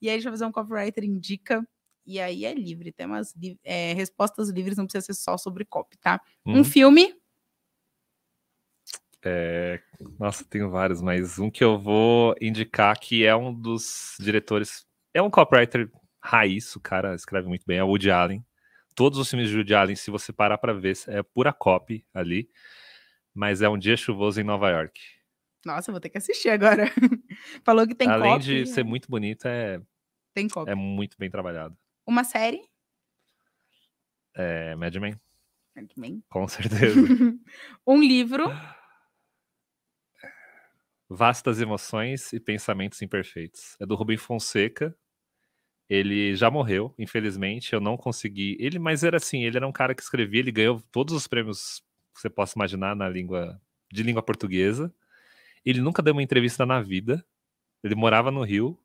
E aí a gente vai fazer um copywriter indica. E aí é livre, temas, é, respostas livres, não precisa ser só sobre copy, tá? Um uhum. filme. É, nossa, tenho vários, mas um que eu vou indicar que é um dos diretores. É um copywriter raiz, o cara escreve muito bem, é o Woody Allen. Todos os filmes de Woody Allen, se você parar para ver, é pura copy ali. Mas é um dia chuvoso em Nova York. Nossa, vou ter que assistir agora. Falou que tem Além copy, de ser muito bonito, é tem cópia É muito bem trabalhado. Uma série? É, Mad Men. Mad Men. Com certeza. um livro? Vastas Emoções e Pensamentos Imperfeitos. É do Rubem Fonseca. Ele já morreu, infelizmente, eu não consegui. Ele, mas era assim, ele era um cara que escrevia, ele ganhou todos os prêmios que você possa imaginar na língua de língua portuguesa. Ele nunca deu uma entrevista na vida. Ele morava no Rio,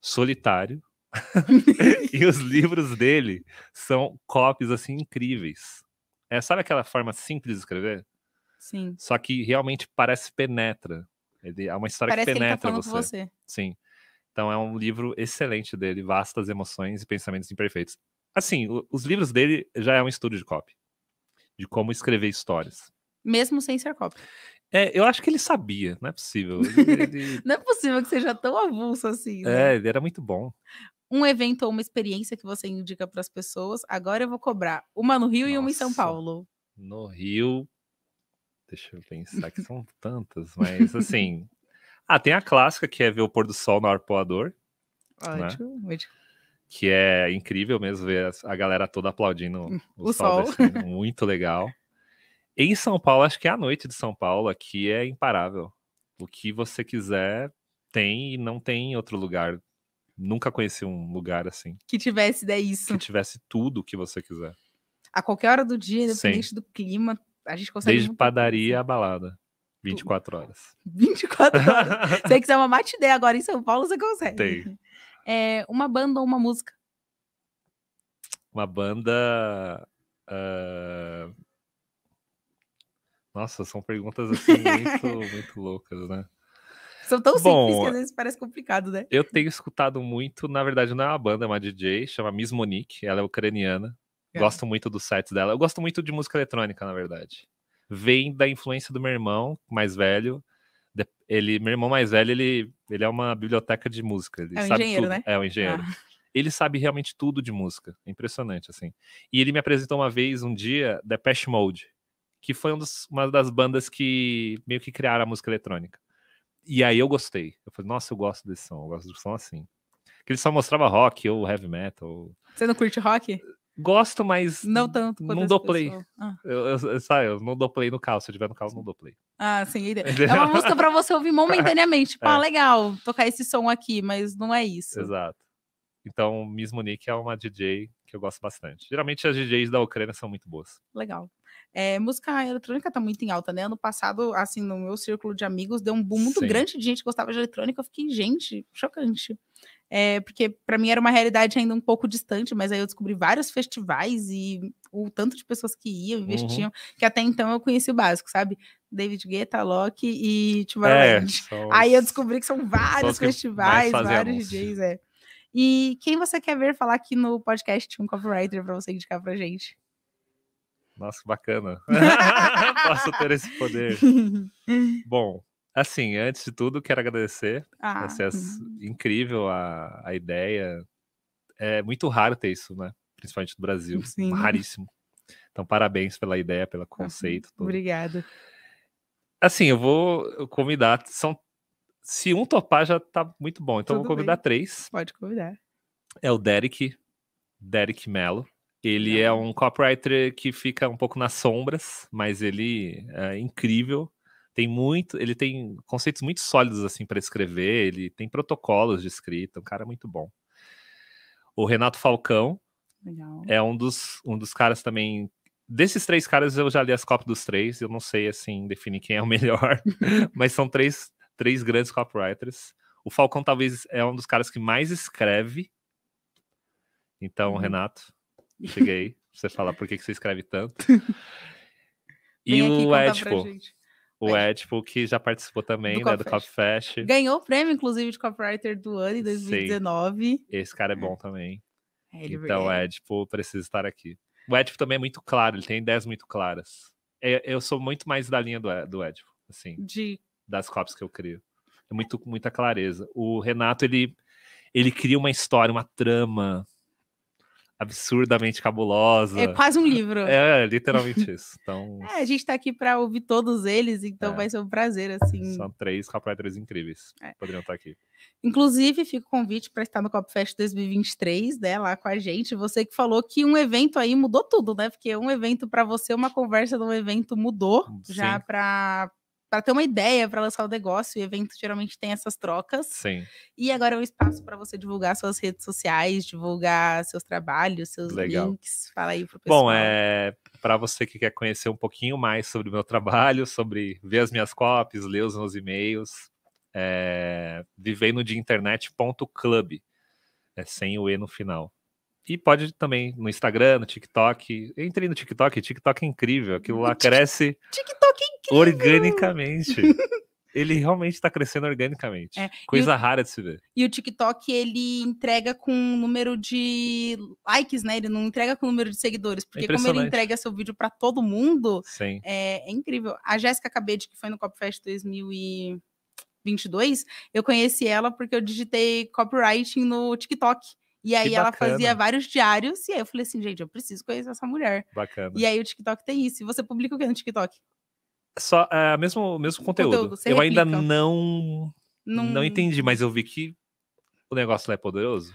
solitário. e os livros dele são copies assim incríveis. É, sabe aquela forma simples de escrever? Sim. Só que realmente parece penetra. Ele, é uma história parece que tá penetra que tá você. você. Sim. Então é um livro excelente dele, vastas emoções e pensamentos imperfeitos. Assim, os livros dele já é um estudo de copy, de como escrever histórias. Mesmo sem ser copy. É, eu acho que ele sabia, não é possível. Ele, ele... não é possível que seja tão avulso assim. Né? É, ele era muito bom um evento ou uma experiência que você indica para as pessoas. Agora eu vou cobrar uma no Rio Nossa, e uma em São Paulo. No Rio, deixa eu pensar que são tantas, mas assim. ah, tem a clássica que é ver o pôr do sol no arpoador. Ótimo, né? ótimo. Que é incrível mesmo ver a galera toda aplaudindo hum, o, o sol. sol. Assim, muito legal. Em São Paulo, acho que é a noite de São Paulo aqui é imparável. O que você quiser tem e não tem em outro lugar Nunca conheci um lugar assim. Que tivesse é isso. Que tivesse tudo o que você quiser. A qualquer hora do dia, independente Sim. do clima, a gente consegue. Desde muito... padaria à balada. 24 horas. 24 horas. Se você quiser uma ideia agora em São Paulo, você consegue. Tem. É, uma banda ou uma música? Uma banda. Uh... Nossa, são perguntas assim muito, muito loucas, né? São tão Bom, simples que às vezes parece complicado, né? Eu tenho escutado muito, na verdade não é uma banda, é uma DJ, chama Miss Monique, ela é ucraniana. É. Gosto muito dos site dela. Eu gosto muito de música eletrônica, na verdade. Vem da influência do meu irmão mais velho. Ele, meu irmão mais velho, ele, ele é uma biblioteca de música. Ele é um sabe engenheiro, tudo. né? É, um engenheiro. Ah. Ele sabe realmente tudo de música. É impressionante, assim. E ele me apresentou uma vez, um dia, Depeche Mode, que foi um dos, uma das bandas que meio que criaram a música eletrônica. E aí eu gostei. Eu falei, nossa, eu gosto desse som, eu gosto do som assim. Que ele só mostrava rock ou heavy metal. Você não curte rock? Gosto, mas. Não tanto. Não dou play. Ah. Eu, eu, sabe, eu não dou play no carro. Se eu tiver no carro, não dou play. Ah, sim. É uma música pra você ouvir momentaneamente. Tipo, ah, é. ah, legal, tocar esse som aqui, mas não é isso. Exato. Então, Miss Monique é uma DJ que eu gosto bastante. Geralmente as DJs da Ucrânia são muito boas. Legal. É, música eletrônica tá muito em alta, né? Ano passado, assim, no meu círculo de amigos, deu um boom muito Sim. grande de gente que gostava de eletrônica. Eu fiquei, gente, chocante. É, porque para mim era uma realidade ainda um pouco distante, mas aí eu descobri vários festivais e o tanto de pessoas que iam, uhum. investiam, uhum. que até então eu conheci o básico, sabe? David Guetta, Loki e Timbaland. É, Aí eu descobri que são vários que festivais, vários DJs, é. E quem você quer ver falar aqui no podcast um copywriter para você indicar pra gente? Nossa, bacana. Posso ter esse poder. Bom, assim, antes de tudo, quero agradecer. Ah. Você é uhum. incrível a, a ideia. É muito raro ter isso, né? Principalmente no Brasil. Sim. Raríssimo. Então, parabéns pela ideia, pelo conceito. Ah, Obrigada. Assim, eu vou convidar. São, se um topar já tá muito bom. Então, Tudo eu vou convidar bem. três. Pode convidar. É o Derek, Derek Mello. Ele é um copywriter que fica um pouco nas sombras, mas ele é incrível. Tem muito, ele tem conceitos muito sólidos assim para escrever, ele tem protocolos de escrita, um cara muito bom. O Renato Falcão Legal. é um dos, um dos caras também. Desses três caras, eu já li as cópias dos três, eu não sei assim definir quem é o melhor, mas são três, três grandes copywriters. O Falcão talvez é um dos caras que mais escreve. Então, uhum. Renato, Cheguei. você falar por que, que você escreve tanto. e o Edipo. O Edipo, que já participou também, do né, Cop Copfest. Ganhou o prêmio, inclusive, de copywriter do ano em 2019. Sim. Esse cara é, é bom também. É, então, o é. Edipo precisa estar aqui. O Edipo também é muito claro, ele tem ideias muito claras. Eu, é, eu sou muito mais da linha do, do Edipo, assim. De... Das copies que eu crio. É muito, muita clareza. O Renato, ele, ele cria uma história, uma trama absurdamente cabulosa. É quase um livro. É, literalmente isso. Então, é, a gente está aqui para ouvir todos eles, então é. vai ser um prazer, assim. São três rapazes incríveis. É. Poderiam estar tá aqui. Inclusive, fica o convite para estar no copfest 2023, né, lá com a gente. Você que falou que um evento aí mudou tudo, né? Porque um evento para você, uma conversa de um evento mudou Sim. já para para ter uma ideia para lançar o negócio. O evento geralmente tem essas trocas. Sim. E agora é um espaço para você divulgar suas redes sociais, divulgar seus trabalhos, seus Legal. links. Fala aí pro pessoal. Bom, é para você que quer conhecer um pouquinho mais sobre o meu trabalho, sobre ver as minhas copies, ler os meus e-mails, é vivendo de internet.club. É sem o E no final. E pode também no Instagram, no TikTok. entrei no TikTok, TikTok é incrível. Aquilo lá cresce TikTok é organicamente. ele realmente está crescendo organicamente. É. Coisa o, rara de se ver. E o TikTok, ele entrega com o número de likes, né? Ele não entrega com o número de seguidores. Porque é como ele entrega seu vídeo para todo mundo, é, é, incrível. A Jéssica Cabede, que foi no Copfest 2022, eu conheci ela porque eu digitei copywriting no TikTok. E aí ela fazia vários diários, e aí eu falei assim, gente, eu preciso conhecer essa mulher. Bacana. E aí o TikTok tem isso. E você publica o que no TikTok? Só o é, mesmo, mesmo conteúdo. conteúdo eu replica. ainda não, não, não entendi, mas eu vi que o negócio lá é poderoso.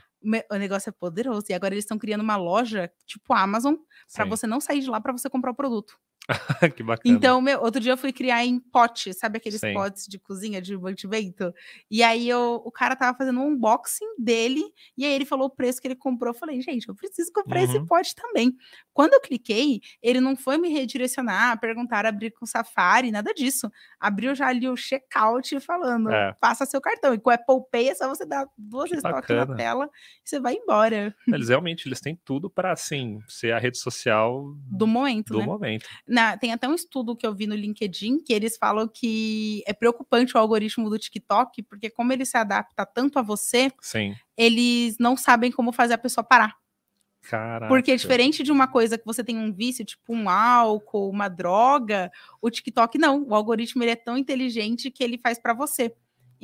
O negócio é poderoso. E agora eles estão criando uma loja tipo Amazon para você não sair de lá para você comprar o produto. que bacana. Então, meu, outro dia eu fui criar em pote, sabe aqueles Sim. potes de cozinha de mantimento? E aí eu, o cara tava fazendo um unboxing dele, e aí ele falou o preço que ele comprou. Eu falei, gente, eu preciso comprar uhum. esse pote também. Quando eu cliquei, ele não foi me redirecionar, perguntar abrir com Safari, nada disso. Abriu já ali o checkout falando, é. seu cartão. E com o Apple Pay é só você dar duas vezes toque na tela e você vai embora. Eles realmente eles têm tudo para assim ser a rede social do momento. Do né? momento. Na, tem até um estudo que eu vi no LinkedIn que eles falam que é preocupante o algoritmo do TikTok, porque como ele se adapta tanto a você, Sim. eles não sabem como fazer a pessoa parar. Caraca. Porque é diferente de uma coisa que você tem um vício, tipo um álcool, uma droga, o TikTok não. O algoritmo ele é tão inteligente que ele faz para você.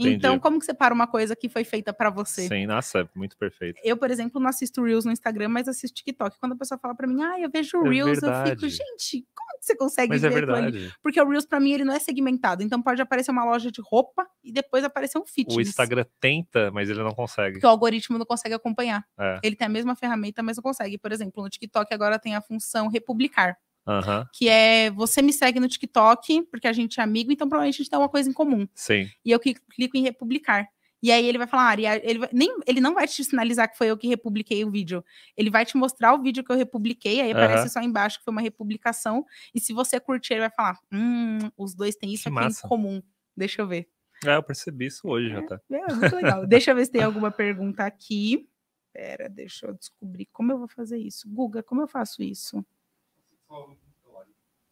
Então, como que você para uma coisa que foi feita para você? Sim, nossa, é muito perfeito. Eu, por exemplo, não assisto Reels no Instagram, mas assisto TikTok. Quando a pessoa fala para mim, ah, eu vejo é Reels, é eu fico, gente, como que você consegue mas é ver é verdade. Porque o Reels, para mim, ele não é segmentado. Então, pode aparecer uma loja de roupa e depois aparecer um fitness. O Instagram tenta, mas ele não consegue. Porque o algoritmo não consegue acompanhar. É. Ele tem a mesma ferramenta, mas não consegue. Por exemplo, no TikTok agora tem a função republicar. Uhum. Que é você me segue no TikTok, porque a gente é amigo, então provavelmente a gente tem uma coisa em comum. Sim. E eu clico em republicar. E aí ele vai falar, ah, ele, vai, nem, ele não vai te sinalizar que foi eu que republiquei o vídeo. Ele vai te mostrar o vídeo que eu republiquei, aí uhum. aparece só embaixo que foi uma republicação. E se você curtir, ele vai falar: hum, os dois têm isso que aqui massa. em comum. Deixa eu ver. Ah, eu percebi isso hoje é, já tá. É, muito legal. deixa eu ver se tem alguma pergunta aqui. Pera, deixa eu descobrir como eu vou fazer isso. Guga, como eu faço isso?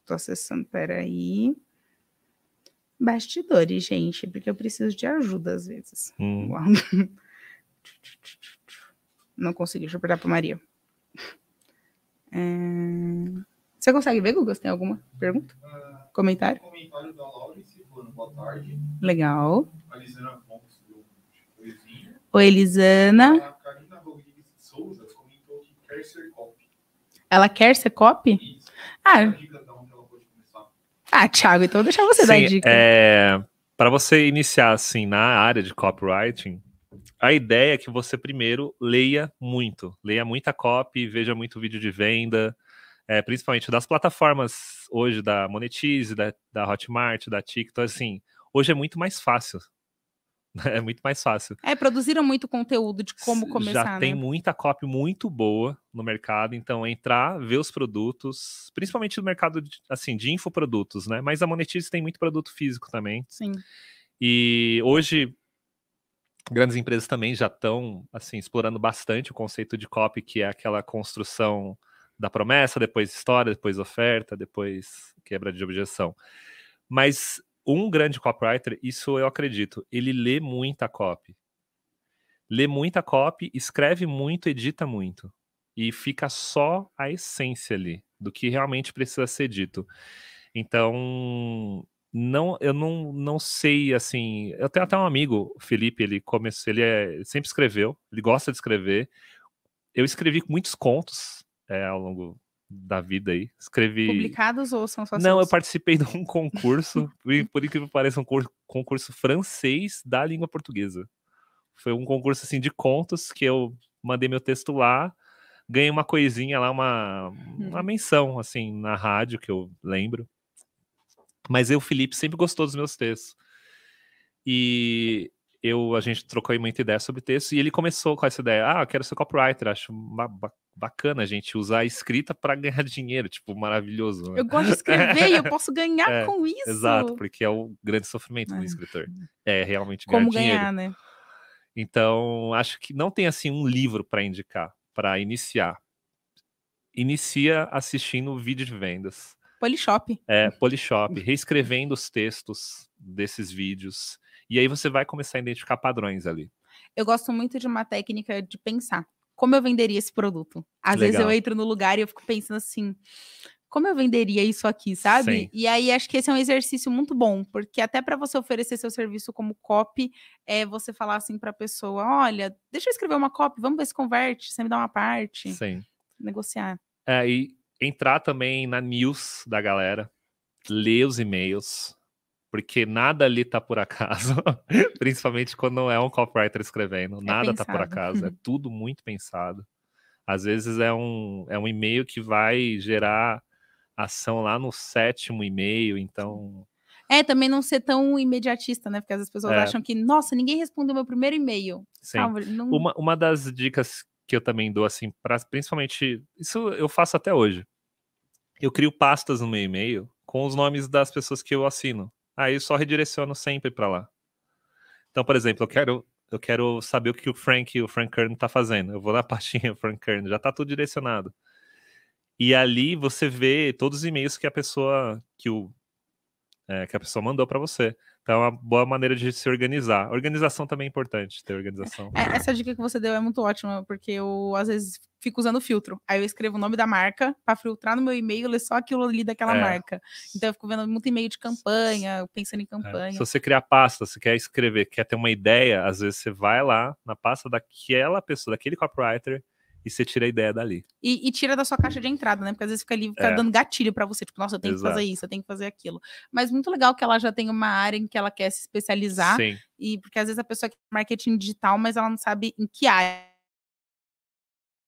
Estou acessando, peraí. Bastidores, gente, porque eu preciso de ajuda às vezes. Hum. Não consegui, deixa eu perguntar para Maria. É... Você consegue ver, Google? Você tem alguma pergunta? Uh, comentário? Um comentário da Laura boa tarde. Legal. A Lisana Pontes, do Oi, Elisana. A Karina Rodrigues de Souza comentou que quer ser ela quer ser copy? Ah. Então, ah, Thiago, então deixa você Sim, dar a dica. É, para você iniciar assim na área de copywriting, a ideia é que você primeiro leia muito, leia muita copy, veja muito vídeo de venda, é, principalmente das plataformas hoje da Monetize, da, da Hotmart, da TikTok, assim, hoje é muito mais fácil É muito mais fácil. É, produziram muito conteúdo de como começar. Já tem né? muita copy muito boa no mercado, então entrar, ver os produtos, principalmente no mercado de, assim, de infoprodutos, né? Mas a Monetize tem muito produto físico também. Sim. E hoje grandes empresas também já estão assim explorando bastante o conceito de copy, que é aquela construção da promessa, depois história, depois oferta, depois quebra de objeção. Mas um grande copywriter, isso eu acredito, ele lê muita copy. Lê muita copy, escreve muito, edita muito. E fica só a essência ali do que realmente precisa ser dito. Então, não, eu não, não sei assim. Eu tenho até um amigo, Felipe, ele começou, ele é, sempre escreveu, ele gosta de escrever. Eu escrevi muitos contos é, ao longo da vida aí. Escrevi. Publicados ou são só Não, seus? eu participei de um concurso, por incrível que pareça, um concurso francês da língua portuguesa. Foi um concurso assim de contos que eu mandei meu texto lá, ganhei uma coisinha lá, uma, hum. uma uhum. menção assim na rádio que eu lembro. Mas eu, Felipe, sempre gostou dos meus textos. E eu a gente trocou muita ideia sobre texto e ele começou com essa ideia. Ah, eu quero ser copywriter, acho bacana a gente usar a escrita para ganhar dinheiro, tipo, maravilhoso. Né? Eu gosto de escrever e eu posso ganhar é, com isso. Exato, porque é o grande sofrimento do é. escritor. É realmente ganhar Como dinheiro. ganhar, né? Então, acho que não tem assim um livro para indicar, para iniciar. Inicia assistindo vídeo de vendas. Polishop. É, Polishop, reescrevendo os textos desses vídeos e aí você vai começar a identificar padrões ali. Eu gosto muito de uma técnica de pensar. Como eu venderia esse produto? Às Legal. vezes eu entro no lugar e eu fico pensando assim, como eu venderia isso aqui, sabe? Sim. E aí acho que esse é um exercício muito bom, porque até para você oferecer seu serviço como copy, é você falar assim para a pessoa, olha, deixa eu escrever uma copy, vamos ver se converte, você me dá uma parte. Sim. Negociar. É, e entrar também na news da galera, ler os e-mails, porque nada ali tá por acaso, principalmente quando não é um copywriter escrevendo, é nada pensado. tá por acaso, é tudo muito pensado. Às vezes é um, é um e-mail que vai gerar ação lá no sétimo e-mail, então. É, também não ser tão imediatista, né? Porque as pessoas é. acham que, nossa, ninguém respondeu meu primeiro e-mail. Sim. não... uma, uma das dicas que eu também dou, assim, pra, principalmente, isso eu faço até hoje. Eu crio pastas no meu e-mail com os nomes das pessoas que eu assino aí só redireciono sempre para lá. Então, por exemplo, eu quero eu quero saber o que o Frank, o Frank Kern tá fazendo. Eu vou na pastinha Frank Kern, já tá tudo direcionado. E ali você vê todos os e-mails que a pessoa que o é, que a pessoa mandou para você. Então, é uma boa maneira de se organizar. Organização também é importante, ter organização. É, essa dica que você deu é muito ótima, porque eu, às vezes, fico usando filtro. Aí eu escrevo o nome da marca para filtrar no meu e-mail, ler só aquilo ali daquela é. marca. Então, eu fico vendo muito e-mail de campanha, pensando em é. campanha. É. Se você criar pasta, você quer escrever, quer ter uma ideia, às vezes você vai lá na pasta daquela pessoa, daquele copywriter, e você tira a ideia dali. E, e, tira da sua caixa de entrada, né? Porque às vezes fica ali fica é. dando gatilho para você, tipo, nossa, eu tenho Exato. que fazer isso, eu tenho que fazer aquilo. Mas muito legal que ela já tem uma área em que ela quer se especializar. Sim. E porque às vezes a pessoa é quer marketing digital, mas ela não sabe em que área.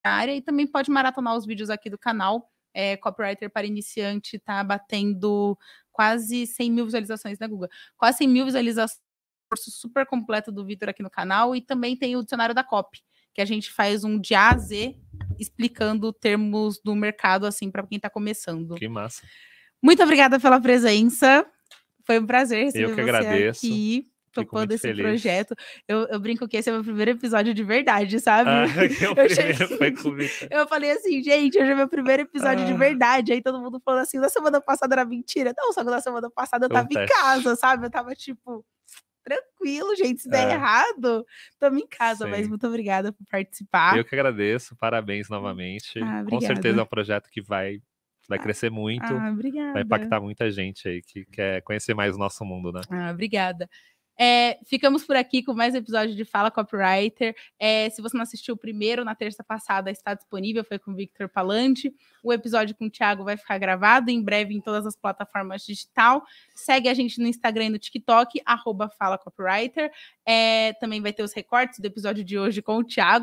área e também pode maratonar os vídeos aqui do canal. É, copywriter para iniciante tá batendo quase 100 mil visualizações, né, Google. Quase 100 mil visualizações curso super completo do Vitor aqui no canal e também tem o dicionário da COP que a gente faz um de A a Z explicando termos do mercado, assim, para quem está começando. Que massa. Muito obrigada pela presença. Foi um prazer receber Eu que agradeço. aqui topando esse feliz. projeto. Eu, eu, brinco que esse é meu primeiro episódio de verdade, sabe? Ah, é eu, primeiro, cheguei... Assim, eu, falei assim, gente, hoje é meu primeiro episódio ah. de verdade. Aí todo mundo falando assim, na semana passada era mentira. Não, só que na semana passada eu estava em casa, sabe? Eu tava tipo tranquilo, gente. Se der é. errado, estamos em casa. Sim. Mas muito obrigada por participar. Eu que agradeço, parabéns novamente. Ah, Com certeza é um projeto que vai vai ah, crescer muito. Ah, vai impactar muita gente aí que quer conhecer mais o nosso mundo, né? Ah, obrigada. É, ficamos por aqui com mais um episódio de Fala Copywriter. É, se você não assistiu o primeiro, na terça passada está disponível, foi com o Victor Palante. O episódio com o Thiago vai ficar gravado em breve em todas as plataformas digital. Segue a gente no Instagram e no TikTok, arroba Fala Copywriter. É, também vai ter os recortes do episódio de hoje com o Thiago.